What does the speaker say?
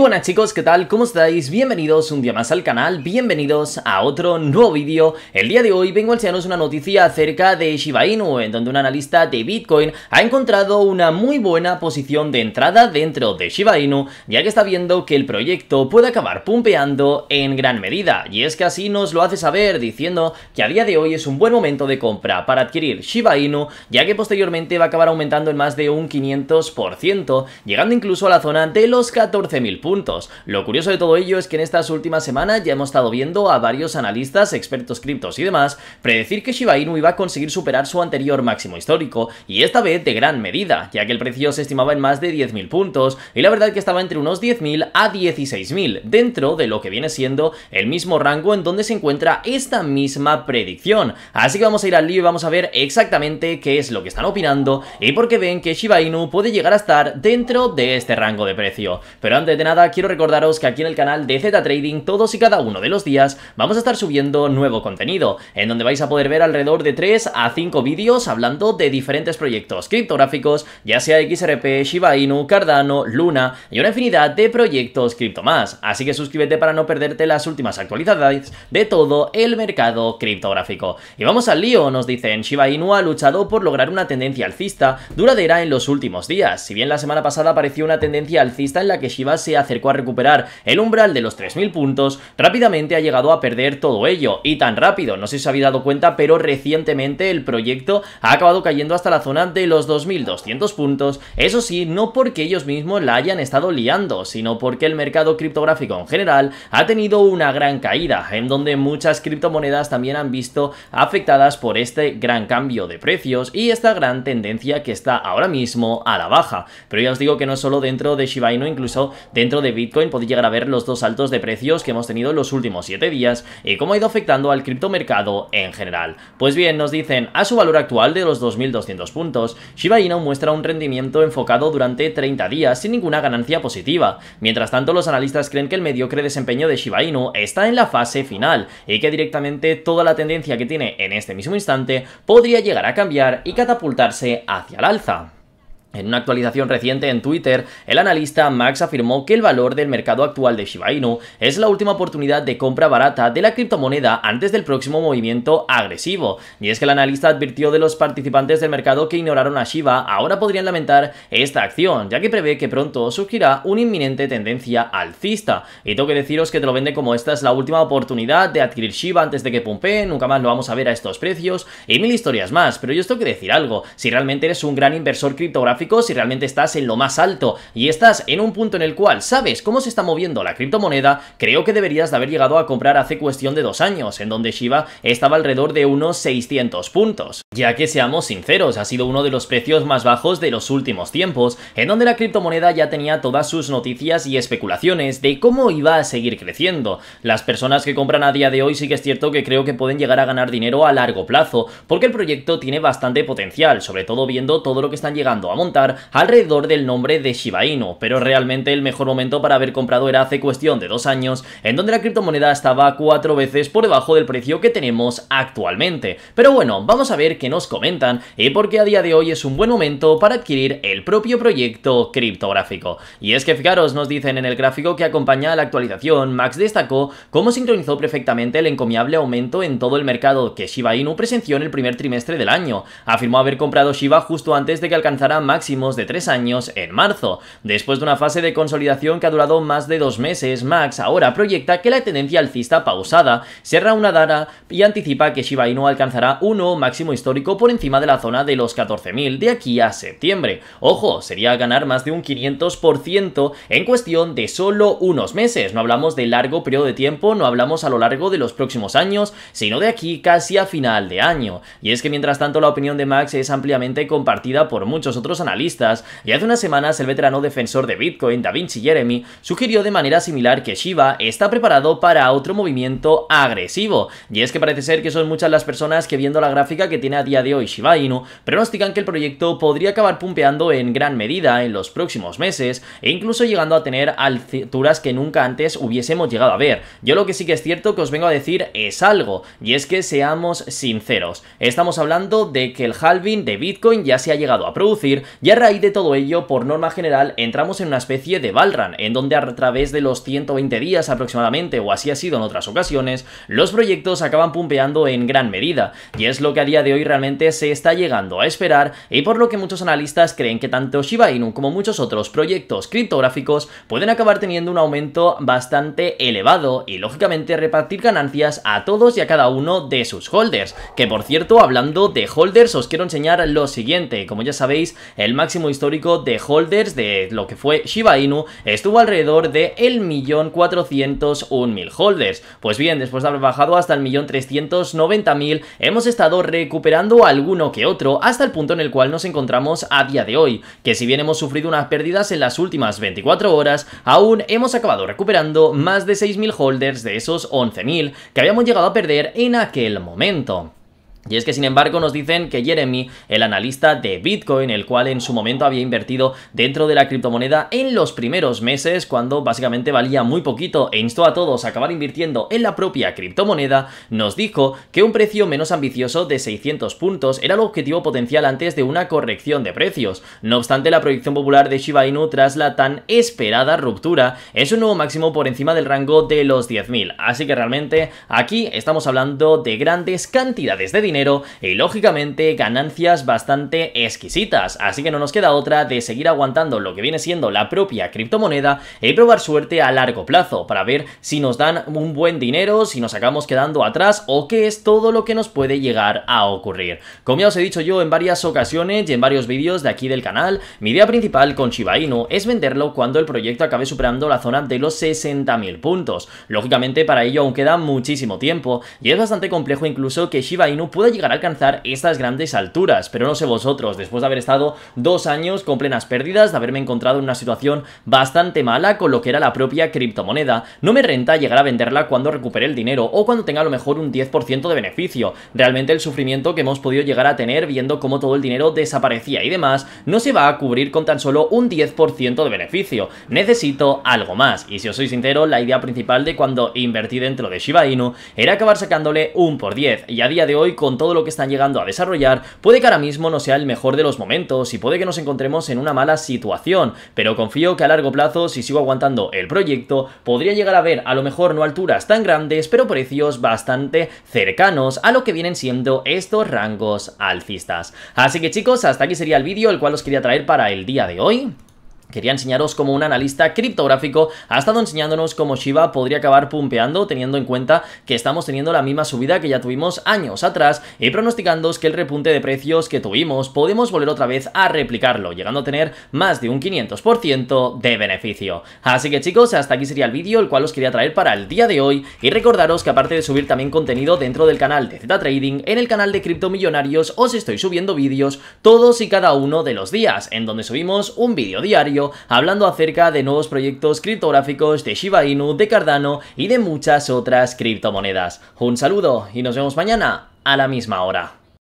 Y Buenas chicos, ¿qué tal? ¿Cómo estáis? Bienvenidos un día más al canal, bienvenidos a otro nuevo vídeo. El día de hoy vengo a enseñaros una noticia acerca de Shiba Inu, en donde un analista de Bitcoin ha encontrado una muy buena posición de entrada dentro de Shiba Inu, ya que está viendo que el proyecto puede acabar pumpeando en gran medida. Y es que así nos lo hace saber, diciendo que a día de hoy es un buen momento de compra para adquirir Shiba Inu, ya que posteriormente va a acabar aumentando en más de un 500%, llegando incluso a la zona de los 14.000 puntos lo curioso de todo ello es que en estas últimas semanas ya hemos estado viendo a varios analistas, expertos criptos y demás, predecir que Shiba Inu iba a conseguir superar su anterior máximo histórico, y esta vez de gran medida, ya que el precio se estimaba en más de 10.000 puntos, y la verdad que estaba entre unos 10.000 a 16.000, dentro de lo que viene siendo el mismo rango en donde se encuentra esta misma predicción. Así que vamos a ir al lío y vamos a ver exactamente qué es lo que están opinando y por qué ven que Shiba Inu puede llegar a estar dentro de este rango de precio. Pero antes de nada, quiero recordaros que aquí en el canal de Z Trading todos y cada uno de los días vamos a estar subiendo nuevo contenido, en donde vais a poder ver alrededor de 3 a 5 vídeos hablando de diferentes proyectos criptográficos, ya sea XRP, Shiba Inu, Cardano, Luna y una infinidad de proyectos cripto más. Así que suscríbete para no perderte las últimas actualidades de todo el mercado criptográfico. Y vamos al lío, nos dicen, Shiba Inu ha luchado por lograr una tendencia alcista duradera en los últimos días. Si bien la semana pasada apareció una tendencia alcista en la que Shiba se hace acercó a recuperar el umbral de los 3.000 puntos, rápidamente ha llegado a perder todo ello. Y tan rápido, no sé si os habéis dado cuenta, pero recientemente el proyecto ha acabado cayendo hasta la zona de los 2.200 puntos. Eso sí, no porque ellos mismos la hayan estado liando, sino porque el mercado criptográfico en general ha tenido una gran caída, en donde muchas criptomonedas también han visto afectadas por este gran cambio de precios y esta gran tendencia que está ahora mismo a la baja. Pero ya os digo que no solo dentro de Shiba Inu, incluso dentro de Bitcoin podéis llegar a ver los dos altos de precios que hemos tenido en los últimos 7 días y cómo ha ido afectando al criptomercado en general. Pues bien, nos dicen, a su valor actual de los 2.200 puntos, Shiba Inu muestra un rendimiento enfocado durante 30 días sin ninguna ganancia positiva. Mientras tanto, los analistas creen que el mediocre desempeño de Shiba Inu está en la fase final y que directamente toda la tendencia que tiene en este mismo instante podría llegar a cambiar y catapultarse hacia el alza. En una actualización reciente en Twitter, el analista Max afirmó que el valor del mercado actual de Shiba Inu es la última oportunidad de compra barata de la criptomoneda antes del próximo movimiento agresivo. Y es que el analista advirtió de los participantes del mercado que ignoraron a Shiba ahora podrían lamentar esta acción, ya que prevé que pronto surgirá una inminente tendencia alcista. Y tengo que deciros que te lo vende como esta es la última oportunidad de adquirir Shiba antes de que pumpee, nunca más lo vamos a ver a estos precios y mil historias más. Pero yo os tengo que decir algo, si realmente eres un gran inversor criptográfico si realmente estás en lo más alto y estás en un punto en el cual sabes cómo se está moviendo la criptomoneda, creo que deberías de haber llegado a comprar hace cuestión de dos años, en donde Shiba estaba alrededor de unos 600 puntos. Ya que seamos sinceros, ha sido uno de los precios más bajos de los últimos tiempos, en donde la criptomoneda ya tenía todas sus noticias y especulaciones de cómo iba a seguir creciendo. Las personas que compran a día de hoy sí que es cierto que creo que pueden llegar a ganar dinero a largo plazo, porque el proyecto tiene bastante potencial, sobre todo viendo todo lo que están llegando a montar alrededor del nombre de Shiba Inu, pero realmente el mejor momento para haber comprado era hace cuestión de dos años, en donde la criptomoneda estaba cuatro veces por debajo del precio que tenemos actualmente. Pero bueno, vamos a ver qué nos comentan y por qué a día de hoy es un buen momento para adquirir el propio proyecto criptográfico. Y es que fijaros, nos dicen en el gráfico que acompaña la actualización, Max destacó cómo sincronizó perfectamente el encomiable aumento en todo el mercado que Shiba Inu presenció en el primer trimestre del año. Afirmó haber comprado Shiba justo antes de que alcanzara Max máximos de 3 años en marzo. Después de una fase de consolidación que ha durado más de dos meses, Max ahora proyecta que la tendencia alcista pausada será una dara y anticipa que Shiba Inu alcanzará un máximo histórico por encima de la zona de los 14.000 de aquí a septiembre. Ojo, sería ganar más de un 500% en cuestión de solo unos meses. No hablamos de largo periodo de tiempo, no hablamos a lo largo de los próximos años, sino de aquí casi a final de año. Y es que mientras tanto la opinión de Max es ampliamente compartida por muchos otros analistas y hace unas semanas el veterano defensor de Bitcoin, Da Vinci Jeremy, sugirió de manera similar que Shiba está preparado para otro movimiento agresivo, y es que parece ser que son muchas las personas que viendo la gráfica que tiene a día de hoy Shiba Inu, pronostican que el proyecto podría acabar pumpeando en gran medida en los próximos meses, e incluso llegando a tener alturas que nunca antes hubiésemos llegado a ver. Yo lo que sí que es cierto que os vengo a decir es algo, y es que seamos sinceros, estamos hablando de que el halving de Bitcoin ya se ha llegado a producir y a raíz de todo ello, por norma general, entramos en una especie de Balran, en donde a través de los 120 días aproximadamente, o así ha sido en otras ocasiones, los proyectos acaban pumpeando en gran medida, y es lo que a día de hoy realmente se está llegando a esperar, y por lo que muchos analistas creen que tanto Shiba Inu como muchos otros proyectos criptográficos pueden acabar teniendo un aumento bastante elevado, y lógicamente repartir ganancias a todos y a cada uno de sus holders, que por cierto, hablando de holders, os quiero enseñar lo siguiente, como ya sabéis, el el máximo histórico de holders de lo que fue Shiba Inu estuvo alrededor de el millón holders. Pues bien, después de haber bajado hasta el millón hemos estado recuperando alguno que otro hasta el punto en el cual nos encontramos a día de hoy, que si bien hemos sufrido unas pérdidas en las últimas 24 horas, aún hemos acabado recuperando más de 6.000 holders de esos 11.000 que habíamos llegado a perder en aquel momento. Y es que sin embargo nos dicen que Jeremy, el analista de Bitcoin, el cual en su momento había invertido dentro de la criptomoneda en los primeros meses, cuando básicamente valía muy poquito e instó a todos a acabar invirtiendo en la propia criptomoneda, nos dijo que un precio menos ambicioso de 600 puntos era el objetivo potencial antes de una corrección de precios. No obstante, la proyección popular de Shiba Inu tras la tan esperada ruptura es un nuevo máximo por encima del rango de los 10.000. Así que realmente aquí estamos hablando de grandes cantidades de dinero y lógicamente ganancias bastante exquisitas, así que no nos queda otra de seguir aguantando lo que viene siendo la propia criptomoneda y probar suerte a largo plazo para ver si nos dan un buen dinero, si nos acabamos quedando atrás o qué es todo lo que nos puede llegar a ocurrir. Como ya os he dicho yo en varias ocasiones y en varios vídeos de aquí del canal, mi idea principal con Shiba Inu es venderlo cuando el proyecto acabe superando la zona de los 60.000 puntos. Lógicamente para ello aún queda muchísimo tiempo y es bastante complejo incluso que Shiba Inu pueda pueda llegar a alcanzar estas grandes alturas, pero no sé vosotros, después de haber estado dos años con plenas pérdidas, de haberme encontrado en una situación bastante mala con lo que era la propia criptomoneda, no me renta llegar a venderla cuando recupere el dinero o cuando tenga a lo mejor un 10% de beneficio. Realmente el sufrimiento que hemos podido llegar a tener viendo cómo todo el dinero desaparecía y demás, no se va a cubrir con tan solo un 10% de beneficio. Necesito algo más. Y si os soy sincero, la idea principal de cuando invertí dentro de Shiba Inu era acabar sacándole un por 10. Y a día de hoy con con todo lo que están llegando a desarrollar, puede que ahora mismo no sea el mejor de los momentos y puede que nos encontremos en una mala situación, pero confío que a largo plazo, si sigo aguantando el proyecto, podría llegar a ver a lo mejor no alturas tan grandes, pero precios bastante cercanos a lo que vienen siendo estos rangos alcistas. Así que chicos, hasta aquí sería el vídeo el cual os quería traer para el día de hoy. Quería enseñaros cómo un analista criptográfico ha estado enseñándonos cómo Shiba podría acabar pumpeando teniendo en cuenta que estamos teniendo la misma subida que ya tuvimos años atrás y pronosticando que el repunte de precios que tuvimos podemos volver otra vez a replicarlo, llegando a tener más de un 500% de beneficio. Así que chicos, hasta aquí sería el vídeo el cual os quería traer para el día de hoy y recordaros que aparte de subir también contenido dentro del canal de Z Trading, en el canal de Cripto Millonarios os estoy subiendo vídeos todos y cada uno de los días, en donde subimos un vídeo diario hablando acerca de nuevos proyectos criptográficos de Shiba Inu, de Cardano y de muchas otras criptomonedas. Un saludo y nos vemos mañana a la misma hora.